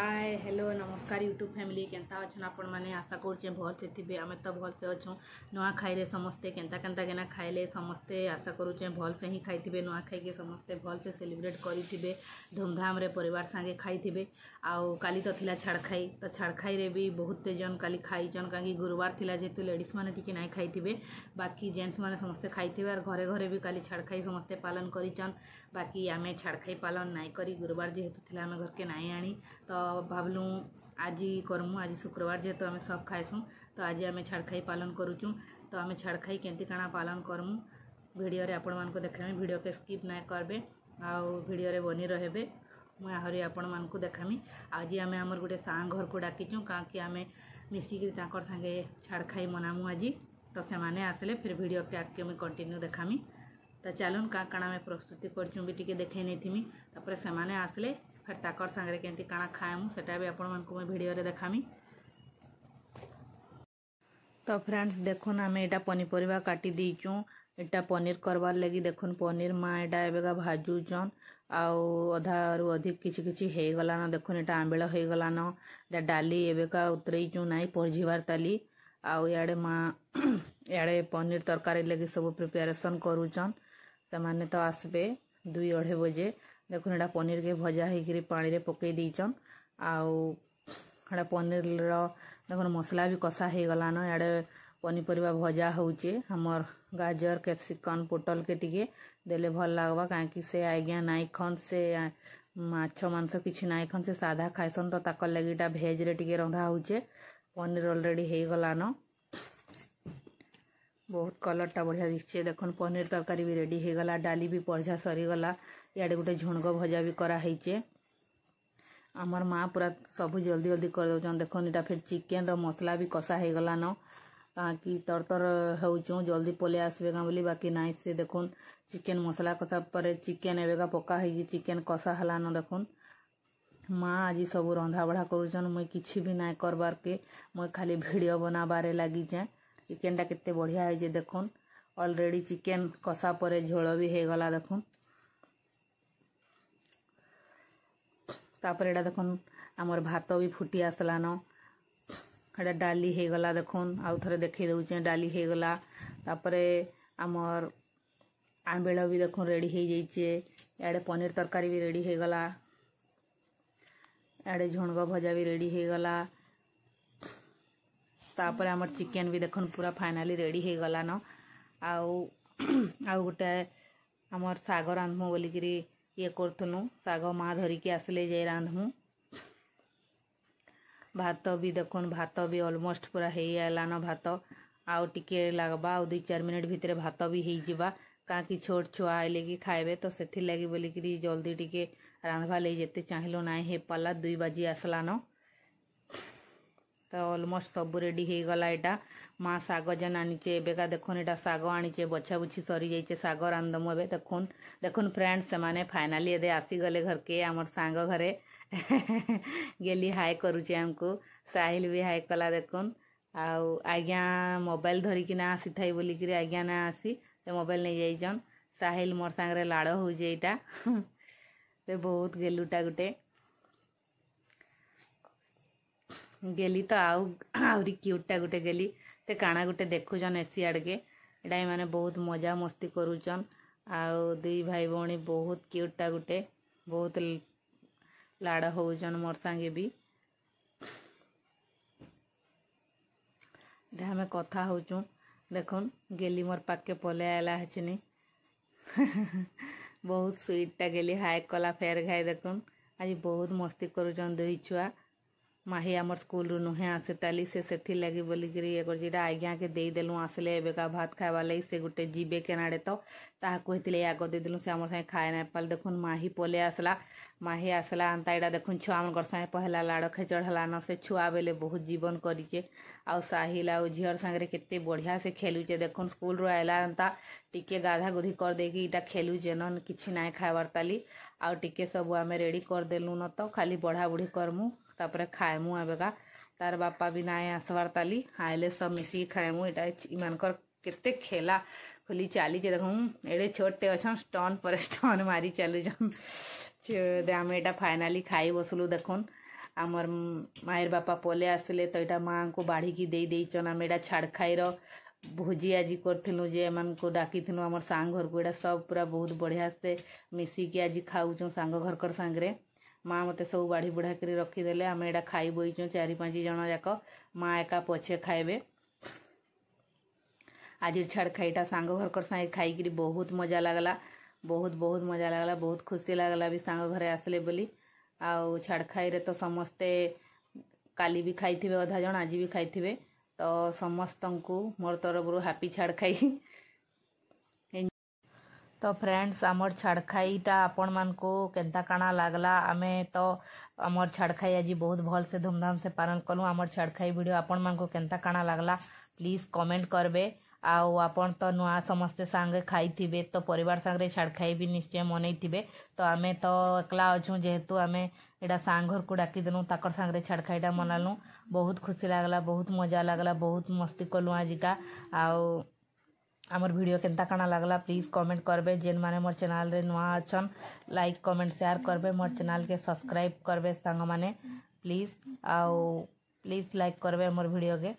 high hello নমস্কার YouTube family କେନ୍ତା ଅଛନ୍ ଆପଣମାନେ ଆଶା କରୁଛେଁ ଭଲ୍ସେ ଥିବେ ଆମେ ତ ଭଲ୍ସେ ଅଛୁଁ ନୂଆଖାଇରେ ସମସ୍ତେ କେନ୍ତା କେନ୍ତା କେନା ଖାଇଲେ ସମସ୍ତେ ଆଶା କରୁଛେଁ ଭଲ୍ସେ ହିଁ ଖାଇଥିବେ ନୂଆଖାଇକେ ସମସ୍ତେ ଭଲ୍ସେ ସେଲିବ୍ରେଟ୍ କରିଥିବେ ଧୁମ୍ଧାମ୍ରେ ପରିବାର ସାଙ୍ଗେ ଖାଇଥିବେ ଆଉ କାଲି ତ ଥିଲା ଛାଡ଼ଖାଇ ତ ଛାଡ଼ଖାଇରେ ବି ବହୁତଟେ ଜନ୍ କାଲି ଖାଇଛନ୍ କାହିଁକି ଗୁରୁବାର ଥିଲା ଯେହେତୁ ଲେଡ଼ିସ୍ମାନେ ଟିକେ ନାଇଁ ଖାଇଥିବେ ବାକି ଜେଣ୍ଟସ୍ମାନେ ସମସ୍ତେ ଖାଇଥିବେ ଆର୍ ଘରେ ଘରେ ବି କାଲି ଛାଡ଼ଖାଇ ସମସ୍ତେ ପାଳନ କରିଛନ୍ ବାକି ଆମେ ଛାଡ଼ଖାଇ ପାଳନ ନାଇଁ କରି ଗୁରୁବାର ଯେହେତୁ ଥିଲା ଆମେ ଘରକେ ନାଇଁ ଆଣି ତ भावलुँ आज करमु आज शुक्रवार जेहतु आम सब खाएसूँ तो आज आम छाड़खाई पालन करुचुँ तो आम छाड़खाई के पालन करमूँ भिडियो आपण मानक देखामी भिड के स्कीप ना करें आओ बनी रे मुझे आहरी आपण मानक देखामी आज आम आम गोटे सां घर को डाकिचूँ कहीं आम मिसिकर मनामु आज तो से मैंने आसले फिर भिड के आगे मुझे कंटिन्यू देखामी तो चलन क्या क्या प्रस्तुति करें देखे नहीं थीमी तपर से आसले ଫେର୍ ତାକର୍ ସାଙ୍ଗରେ କେମିତି କାଣା ଖାଏମୁ ସେଟା ବି ଆପଣମାନଙ୍କୁ ମୁଇଁ ଭିଡ଼ିଓରେ ଦେଖାମି ତ ଫ୍ରେଣ୍ଡସ୍ ଦେଖୁନ୍ ଆମେ ଏଇଟା ପନିପରିବା କାଟି ଦେଇଛୁଁ ଏଇଟା ପନିର୍ କର୍ବାର୍ ଲାଗି ଦେଖୁନ୍ ପନିର୍ ମା ଏଇଟା ଏବେକା ଭାଜୁଛନ୍ ଆଉ ଅଧାରୁ ଅଧିକ କିଛି କିଛି ହେଇଗଲାନ ଦେଖୁନ୍ ଏଇଟା ଆମ୍ବିଳ ହେଇଗଲାନ ଏଇଟା ଡାଲି ଏବେକା ଉତରେଇଛୁଁ ନାଇଁ ପହଞ୍ଚିବାର ତାଲି ଆଉ ଇଆଡ଼େ ମା ଇଆଡ଼େ ପନିର୍ ତରକାରୀ ଲାଗି ସବୁ ପ୍ରିପାରେସନ୍ କରୁଛନ୍ ସେମାନେ ତ ଆସିବେ ଦୁଇ ଅଢ଼େଇ ବଜେ দেখুন এটা ପନିରକେ ଭଜା ହେଇକିରି ପାଣିରେ ପକେଇ ଦେଇଛନ୍ ଆଉ ହେଟା ପନିରର ଦେଖୁନ୍ ମସଲା ବି କଷା ହେଇଗଲାନ ଇଆଡ଼େ ପନିପରିବା ଭଜା ହଉଛେ ଆମର୍ ଗାଜର କ୍ୟାପ୍ସିକନ୍ ପୋଟଲ୍କେ ଟିକେ ଦେଲେ ଭଲ୍ ଲାଗ୍ବା କାହିଁକି ସେ ଆଜ୍ଞା ନାଇଁଖନ୍ ସେ ମାଛ ମାଂସ କିଛି ନାଇଁଖନ୍ ସେ ସାଧା ଖାଇସନ୍ ତ ତାକର୍ ଲାଗି ଇଟା ଭେଜ୍ରେ ଟିକେ ରନ୍ଧା ହଉଛେ ପନିର ଅଲରେଡ଼ି ହେଇଗଲାନ ବହୁତ କଲର୍ଟା ବଢ଼ିଆ ଦିଶୁଛେ ଦେଖୁନ୍ ପନିର ତରକାରୀ ବି ରେଡ଼ି ହେଇଗଲା ଡାଲି ବି ପରଝା ସରିଗଲା ଇଆଡ଼େ ଗୋଟେ ଝୁଣଗ ଭଜା ବି କରାହେଇଛେ ଆମର ମା ପୁରା ସବୁ ଜଲ୍ଦି ଜଲ୍ଦି କରିଦେଉଛନ୍ ଦେଖନ୍ ଇଟା ଫିର୍ ଚିକେନ୍ର ମସଲା ବି କଷା ହେଇଗଲାନ ତାହାକି ତରତର ହେଉଛୁଁ ଜଲ୍ଦି ପଲେଇ ଆସିବେ କାଁ ବୋଲି ବାକି ନାଇଁ ସେ ଦେଖୁନ୍ ଚିକେନ୍ ମସଲା କଷା ପରେ ଚିକେନ୍ ଏବେକା ପକା ହେଇକି ଚିକେନ୍ କଷା ହେଲାନ ଦେଖୁନ୍ ମା ଆଜି ସବୁ ରନ୍ଧାବଢ଼ା କରୁଛନ୍ ମୁଇଁ କିଛି ବି ନାଇଁ କର୍ବାର୍କେ ମୁଇଁ ଖାଲି ଭିଡ଼ିଓ ବନାବାରେ ଲାଗିଛେଁ ଚିକେନ୍ଟା କେତେ ବଢ଼ିଆ ହେଇଛେ ଦେଖୁନ୍ ଅଲରେଡ଼ି ଚିକେନ୍ କଷା ପରେ ଝୋଳ ବି ହେଇଗଲା ଦେଖୁନ୍ ତାପରେ ଏଇଟା ଦେଖୁନ୍ ଆମର ଭାତ ବି ଫୁଟି ଆସିଲାନ ଏଇଟା ଡାଲି ହେଇଗଲା ଦେଖୁନ୍ ଆଉ ଥରେ ଦେଖେଇ ଦେଉଛେଁ ଡାଲି ହେଇଗଲା ତାପରେ ଆମର ଆମ୍ବିଳ ବି ଦେଖୁନ୍ ରେଡ଼ି ହେଇଯାଇଛେ ଇଆଡ଼େ ପନିର ତରକାରୀ ବି ରେଡ଼ି ହେଇଗଲା ଇଆଡ଼େ ଝୁଣଗ ଭଜା ବି ରେଡ଼ି ହେଇଗଲା ତାପରେ ଆମର ଚିକେନ୍ ବି ଦେଖୁନ୍ ପୁରା ଫାଇନାଲି ରେଡ଼ି ହେଇଗଲାନ ଆଉ ଆଉ ଗୋଟେ ଆମର ଶାଗ ରାନ୍ଧମୁ ବୋଲିକିରି ये करूँ शाग माँ धरिकी आसले जाए रांधमु भात भी देख भात भी अलमोस्ट पूरा हो गलान भात आउ टे लगवा आ दु चार मिनिट भितर भात भी होगा कहीं कि छोट छुआ आईले कि खाए तो से लगी बोलिक जल्दी टी रांधवा जिते चाहलो ना हो पार्ला दुई बाजी आसलान ତ ଅଲମୋଷ୍ଟ ସବୁ ରେଡ଼ି ହେଇଗଲା ଏଇଟା ମା ଶାଗ ଯେନ୍ ଆଣିଛେ ଏବେକା ଦେଖୁନ୍ ଏଇଟା ଶାଗ ଆଣିଛେ ବଛାବୁଛି ସରିଯାଇଛେ ଶାଗ ରାନ୍ଧମୁ ଏବେ ଦେଖୁନ୍ ଦେଖୁନ୍ ଫ୍ରେଣ୍ଡ ସେମାନେ ଫାଇନାଲି ଏବେ ଆସିଗଲେ ଘରକେ ଆମର ସାଙ୍ଗ ଘରେ ଗେଲି ହାଏ କରୁଛେ ଆମକୁ ସାହିଲ ବି ହାଏ କଲା ଦେଖୁନ୍ ଆଉ ଆଜ୍ଞା ମୋବାଇଲ ଧରିକିନା ଆସିଥାଇ ବୋଲିକିରି ଆଜ୍ଞା ନା ଆସି ସେ ମୋବାଇଲ ନେଇଯାଇଛନ୍ ସାହିଲ ମୋର ସାଙ୍ଗରେ ଲାଡ଼ ହଉଛେ ଏଇଟା ସେ ବହୁତ ଗେଲୁଟା ଗୋଟେ ଗେଲି ତ ଆଉ ଆହୁରି କ୍ୟୁଟ୍ଟା ଗୋଟେ ଗେଲି ସେ କାଣା ଗୋଟେ ଦେଖୁଛନ୍ ଏସି ଆଡ଼କେ ଏଇଟା ଏମାନେ ବହୁତ ମଜା ମସ୍ତି କରୁଛନ୍ ଆଉ ଦୁଇ ଭାଇ ଭଉଣୀ ବହୁତ କ୍ୟୁଟ୍ଟା ଗୋଟେ ବହୁତ ଲାଡ଼ ହଉଛନ୍ ମୋର ସାଙ୍ଗେ ବି ଏଇଟା ଆମେ କଥା ହଉଛୁଁ ଦେଖୁନ୍ ଗେଲି ମୋର ପାଖକେ ପଲେଇ ଆଇଲା ହେଛିନି ବହୁତ ସୁଇଟ୍ଟା ଗେଲି ହାଏ କଲା ଫେର୍ ଘାଇ ଦେଖୁନ୍ ଆଜି ବହୁତ ମସ୍ତି କରୁଛନ୍ ଦୁଇ ଛୁଆ ମାହି ଆମର ସ୍କୁଲରୁ ନୁହେଁ ଆସିତାଲି ସେ ସେଥିର୍ଲାଗି ବୋଲିକିରି ଏଗର ଯେଟା ଆଜ୍ଞାକେ ଦେଇଦେଲୁ ଆସିଲେ ଏବେକା ଭାତ ଖାଇବାର୍ ଲାଗି ସେ ଗୋଟେ ଯିବେ କେନାଡ଼େ ତ ତାହାକୁ ହେଥିଲାଗି ଆଗ ଦେଇଦେଲୁ ସେ ଆମର ସାଙ୍ଗେ ଖାଇ ନାଇଁ ପାରିଲେ ଦେଖୁନ୍ ମାହି ପଲେଇ ଆସିଲା माही आसला अंता ये देख छुआ सागे पहला लाड़ खेचड़ हलान से छुआ बेले बहुत जीवन करीचे आउ साहिल आउ झीर सागे के बढ़िया से खेलुचे देख स्कूल रू आला अंता टिके गाधा गुधी कर देकी इटा खेलुचे नन किसी ना खाबार ताली आउ टिके सब आम रेडी करदेलु न तो खाली बढ़ा बुढ़ी करमू तापर खाएमु एबका तार बापा भी ना आसवार ताली आएले सब मिसी खाएमु इटा इमर के खेला खुली चली चे देख एडे छोटे अच्छा स्टोन पर स्टोन मारी चलुचन आम ये फाइनाली खाई बसलु देखन आमर मायर बापा पले आसले तो यहाँ माँ को बाढ़ आम यहाँ छाड़खाई भोजी आज करूजे एम को डाकी आम सांगर को यहाँ सब पूरा बहुत बढ़िया से मिसिकी आज खाऊ सांग घर कर सांगे माँ मत सब बाढ़ी बुढ़ा कर रखीदे आम ये खाई बोच चार पाँच जन जाक माँ एका पछे खाए आज छाड़खाईटा सांग घर कर सा खाई बहुत मजा लगला बहुत बहुत मजा लगला बहुत खुशी लगला भी सांग घरे आसले बोली आउ छाड़खाई रे तो समस्ते काली भी खाई अधा जन आज भी खाई तो समस्त को मोर तरफ रू हापी छाड़खाई तो फ्रेंड्स आम छाड़खाईटा आपण मान को केन्ता काणा लगला आम तो आम छाड़खाई आज बहुत भल से धूमधाम से पालन कलु आम छाड़खाई वीडियो आपण मान को केन्ता काणा लगला प्लीज कमेंट करबे ଆଉ ଆପଣ ତ ନୂଆ ସମସ୍ତେ ସାଙ୍ଗେ ଖାଇଥିବେ ତ ପରିବାର ସାଙ୍ଗରେ ଛାଡ଼ ଖାଇ ବି ନିଶ୍ଚୟ ମନେଇଥିବେ ତ ଆମେ ତ ଏକଲା ଅଛୁ ଯେହେତୁ ଆମେ ଏଇଟା ସାଙ୍ଗ ଘରକୁ ଡାକିଦେଲୁ ତାଙ୍କର ସାଙ୍ଗରେ ଛାଡ଼ ଖାଇଟା ମନାଲୁ ବହୁତ ଖୁସି ଲାଗଲା ବହୁତ ମଜା ଲାଗଲା ବହୁତ ମସ୍ତି କଲୁ ଆଜିକା ଆଉ ଆମର ଭିଡ଼ିଓ କେନ୍ତା କାଣା ଲାଗଲା ପ୍ଲିଜ୍ କମେଣ୍ଟ କରବେ ଯେନ୍ମାନେ ମୋର ଚ୍ୟାନେଲ୍ରେ ନୂଆ ଅଛନ୍ ଲାଇକ୍ କମେଣ୍ଟ ସେୟାର କରବେ ମୋର ଚ୍ୟାନେଲ୍କେ ସବସ୍କ୍ରାଇବ୍ କରବେ ସାଙ୍ଗମାନେ ପ୍ଲିଜ୍ ଆଉ ପ୍ଲିଜ୍ ଲାଇକ୍ କରବେ ମୋର ଭିଡ଼ିଓକେ